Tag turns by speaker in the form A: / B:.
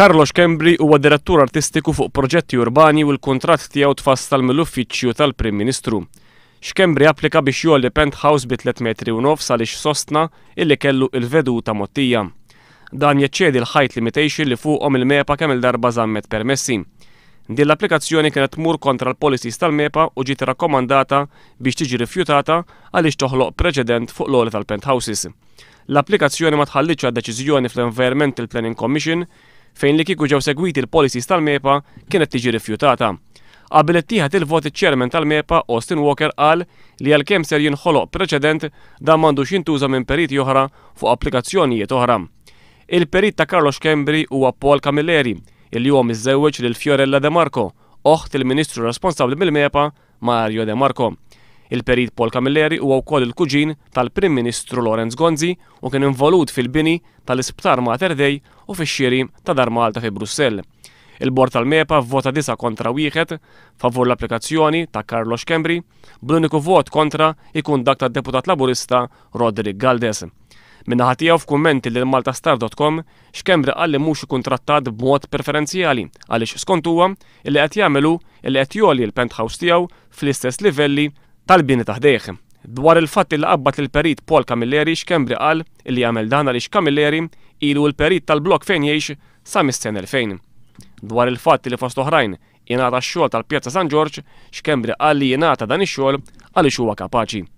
A: Karlox Kembri huwa direttur artistiku fuq proġetti urbani u l-kontratt tiegħu tfassal mill-uffiċċju tal-Prim Ministru. Xkembri applika biex jgħolli penthouse bi 3 metri u nofs għaliex sostna illi kellu il-veduta mottija. Dan jeċċedi l-ħajt limitation li fuqhom il-mepa kemm il-darba żammet permessi. Din l-applikazzjoni kienet tmur kontra l-policies tal-mepa u ġiet rakkomandata biex tiġi rifjutata għaliex toħloq preċedent fuq l tal-penthouses. L-applikazzjoni ma tħalliċ deċiżjoni fl-Environmental Planning Commission fejn li kiku ġew segwiti l-policies tal-MEPA kienet tiġi rifjutata. Qabel ittieħed il-vot iċ-ċermen tal-MEPA Austin Walker qal li għalkemm ser jinħoloq preċedent dan m'għandux jintuża minn perit oħra fuq applikazzjonijiet oħra. Il-perit ta' Carlos Kembri huwa Paul Camilleri, il-li huwa miżewweġ lil Fiorella De Marco, oħt il-Ministru responsabbli mill-MEPA Mario De Marco. Il-perit Paul Camilleri huwa wkoll il-kuġin tal-Prim Ministru Lorenz Gonzi u kien involut fil-bini tal-isptar Mater Dei u fi xiri ta' Dar Malta fi Brussell. Il-bord tal-MEPA vota disa kontra wieħed favur l-applikazzjoni ta' Carlos Kembri, bl-uniku vot kontra ikun dak deputat laburista Roderick Galdes. Minna ħatija f'kummenti l malta star.com x'Kembri għalli mhux ikun trattat b'mod preferenzjali għaliex skont huwa li qed illi li qed joli l-penthouse tiegħu fl-istess livelli tal-bini taħdeħ. Dwar il-fatt li qabbat il-perit Paul Camilleri x'Kembri qal li jagħmel dan għaliex Camilleri ilu l-perit tal-blok fejn jgħix sa mis-sen il-fejn. Dwar il-fatt li fost oħrajn jingħata x-xogħol tal-Pjazza San Ġorġ x'Kembri qal li jingħata dan ix-xogħol għaliex huwa kapaċi.